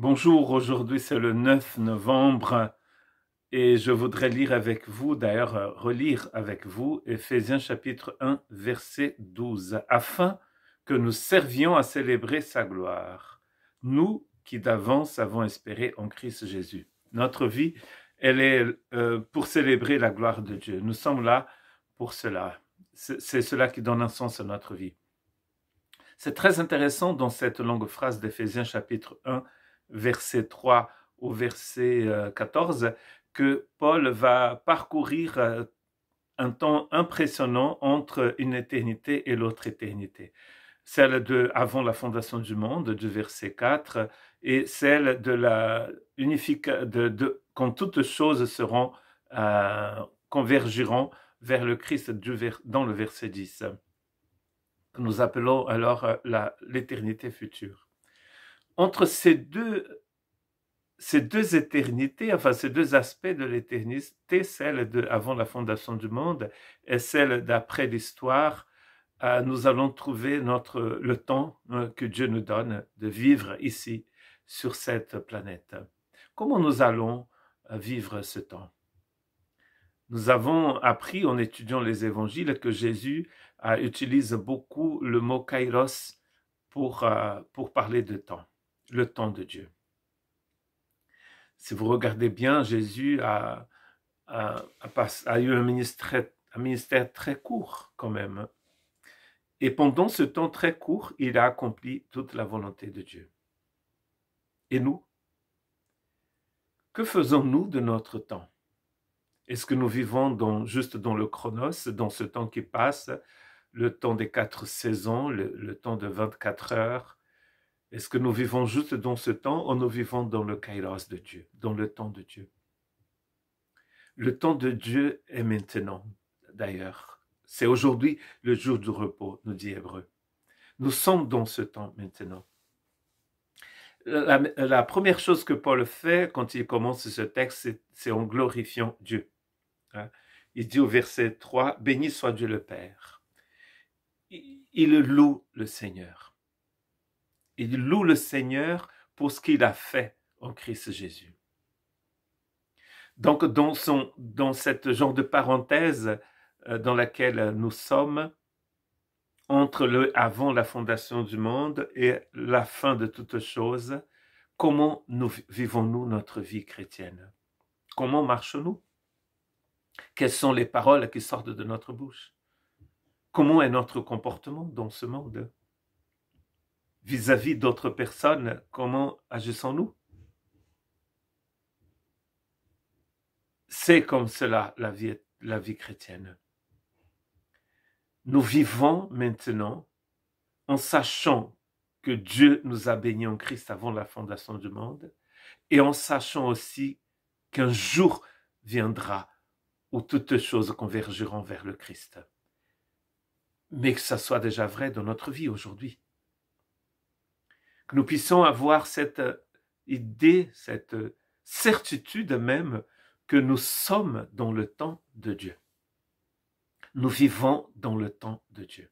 Bonjour, aujourd'hui c'est le 9 novembre et je voudrais lire avec vous, d'ailleurs euh, relire avec vous Ephésiens chapitre 1 verset 12, afin que nous servions à célébrer sa gloire, nous qui d'avance avons espéré en Christ Jésus. Notre vie, elle est euh, pour célébrer la gloire de Dieu. Nous sommes là pour cela. C'est cela qui donne un sens à notre vie. C'est très intéressant dans cette longue phrase d'Ephésiens chapitre 1 verset 3 au verset 14, euh, que Paul va parcourir euh, un temps impressionnant entre une éternité et l'autre éternité. Celle de avant la fondation du monde, du verset 4, et celle de la unifique, de, quand toutes choses seront, euh, convergeront vers le Christ du dans le verset 10, nous appelons alors l'éternité future entre ces deux, ces deux éternités, enfin ces deux aspects de l'éternité, celle de avant la fondation du monde et celle d'après l'histoire, euh, nous allons trouver notre, le temps euh, que Dieu nous donne de vivre ici sur cette planète. Comment nous allons euh, vivre ce temps Nous avons appris en étudiant les évangiles que Jésus utilise beaucoup le mot kairos pour, pour parler de temps le temps de Dieu. Si vous regardez bien, Jésus a, eu un ministère, très court quand même. Et pendant ce temps très court, il a accompli toute la volonté de Dieu. Et nous Que faisons-nous de notre temps Est-ce que nous vivons juste dans le chronos, dans ce temps qui passe, le temps des quatre saisons, le, le temps de 24 heures, est-ce que nous vivons juste dans ce temps ou nous vivons dans le kairos de Dieu, dans le temps de Dieu Le temps de Dieu est maintenant, d'ailleurs. C'est aujourd'hui le jour du repos, nous dit Hébreu. Nous sommes dans ce temps maintenant. La, première chose que Paul fait quand il commence ce texte, c'est en glorifiant Dieu. Hein. Il dit au verset 3, Béni soit Dieu le Père. il loue le Seigneur. Il loue le Seigneur pour ce qu'il a fait en Christ Jésus. Donc, dans, ce genre de parenthèse euh, dans laquelle nous sommes, entre le avant la fondation du monde et la fin de toutes choses, comment vivons-nous notre vie chrétienne Comment marchons-nous Quelles sont les paroles qui sortent de notre bouche Comment est notre comportement dans ce monde vis-à-vis d'autres personnes, comment agissons-nous C'est comme cela la vie, la vie chrétienne. Nous vivons maintenant en sachant que Dieu nous a bénis en Christ avant la fondation du monde et en sachant aussi qu'un jour viendra où toutes choses convergeront vers le Christ. Mais que ça soit déjà vrai dans notre vie aujourd'hui nous puissions avoir cette euh, idée, cette euh, certitude même que nous sommes dans le temps de Dieu. Nous vivons dans le temps de Dieu.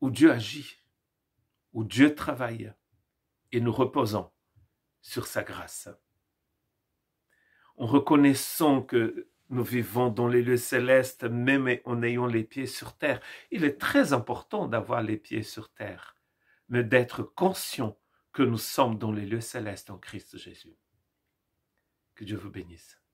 Où Dieu agit, où Dieu travaille, et nous reposons sur sa grâce. En reconnaissant que nous vivons dans les lieux célestes même en ayant les pieds sur terre. Il est très important d'avoir les pieds sur terre, mais d'être conscient que nous sommes dans les lieux célestes en Christ Jésus. Que Dieu vous bénisse.